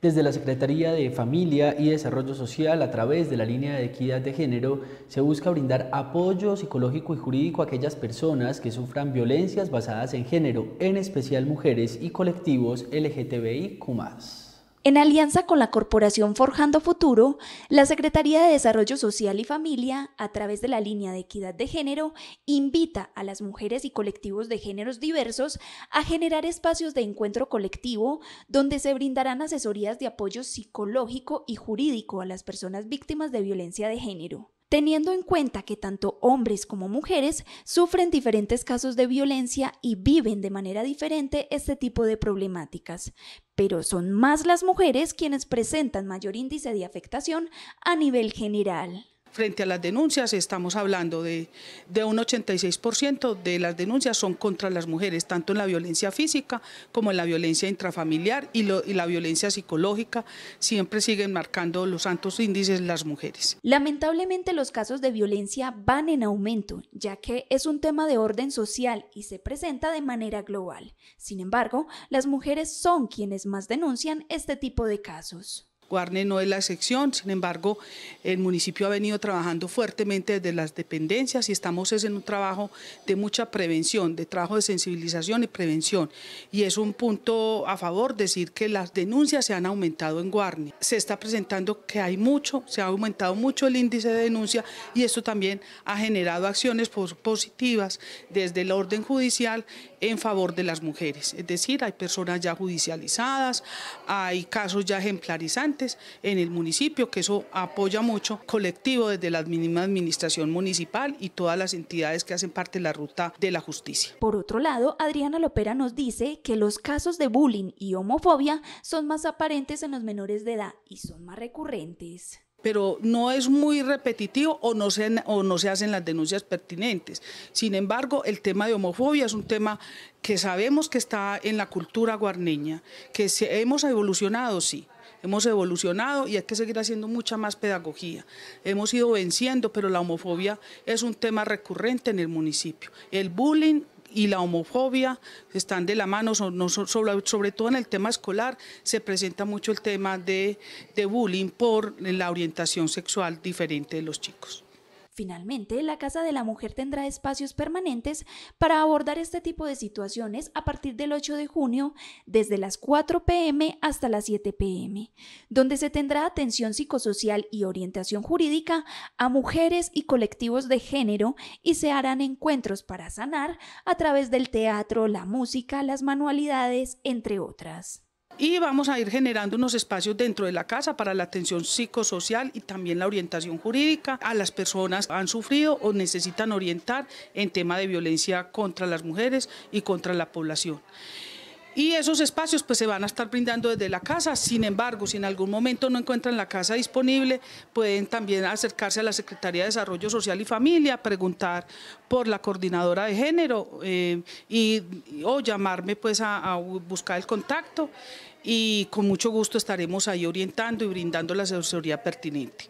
Desde la Secretaría de Familia y Desarrollo Social, a través de la línea de equidad de género, se busca brindar apoyo psicológico y jurídico a aquellas personas que sufran violencias basadas en género, en especial mujeres y colectivos LGTBIQ. En alianza con la Corporación Forjando Futuro, la Secretaría de Desarrollo Social y Familia, a través de la línea de equidad de género, invita a las mujeres y colectivos de géneros diversos a generar espacios de encuentro colectivo donde se brindarán asesorías de apoyo psicológico y jurídico a las personas víctimas de violencia de género teniendo en cuenta que tanto hombres como mujeres sufren diferentes casos de violencia y viven de manera diferente este tipo de problemáticas, pero son más las mujeres quienes presentan mayor índice de afectación a nivel general. Frente a las denuncias estamos hablando de, un 86% de las denuncias son contra las mujeres, tanto en la violencia física como en la violencia intrafamiliar y, y la violencia psicológica, siempre siguen marcando los altos índices las mujeres. Lamentablemente los casos de violencia van en aumento, ya que es un tema de orden social y se presenta de manera global. Sin embargo, las mujeres son quienes más denuncian este tipo de casos. Guarne no es la excepción, sin embargo, el municipio ha venido trabajando fuertemente desde las dependencias y estamos en un trabajo de mucha prevención, de trabajo de sensibilización y prevención. Y es un punto a favor decir que las denuncias se han aumentado en Guarne. Se está presentando que hay mucho, se ha aumentado mucho el índice de denuncia y esto también ha generado acciones positivas desde el orden judicial en favor de las mujeres. Es decir, hay personas ya judicializadas, hay casos ya ejemplarizantes en el municipio, que eso apoya mucho colectivo desde la mínima administración municipal y todas las entidades que hacen parte de la ruta de la justicia. Por otro lado, Adriana Lopera nos dice que los casos de bullying y homofobia son más aparentes en los menores de edad y son más recurrentes pero no es muy repetitivo o no, se, o no se hacen las denuncias pertinentes. Sin embargo, el tema de homofobia es un tema que sabemos que está en la cultura guarneña, que hemos evolucionado, sí, hemos evolucionado y hay que seguir haciendo mucha más pedagogía. Hemos ido venciendo, pero la homofobia es un tema recurrente en el municipio. El bullying y la homofobia están de la mano, sobre, sobre todo en el tema escolar se presenta mucho el tema de, de bullying por la orientación sexual diferente de los chicos. Finalmente, la Casa de la Mujer tendrá espacios permanentes para abordar este tipo de situaciones a partir del 8 de junio, desde las 4 pm hasta las 7 pm, donde se tendrá atención psicosocial y orientación jurídica a mujeres y colectivos de género y se harán encuentros para sanar a través del teatro, la música, las manualidades, entre otras y vamos a ir generando unos espacios dentro de la casa para la atención psicosocial y también la orientación jurídica a las personas que han sufrido o necesitan orientar en tema de violencia contra las mujeres y contra la población. Y esos espacios pues se van a estar brindando desde la casa, sin embargo, si en algún momento no encuentran la casa disponible, pueden también acercarse a la Secretaría de Desarrollo Social y Familia, preguntar por la coordinadora de género eh, y, o llamarme pues a buscar el contacto y con mucho gusto estaremos ahí orientando y brindando la asesoría pertinente.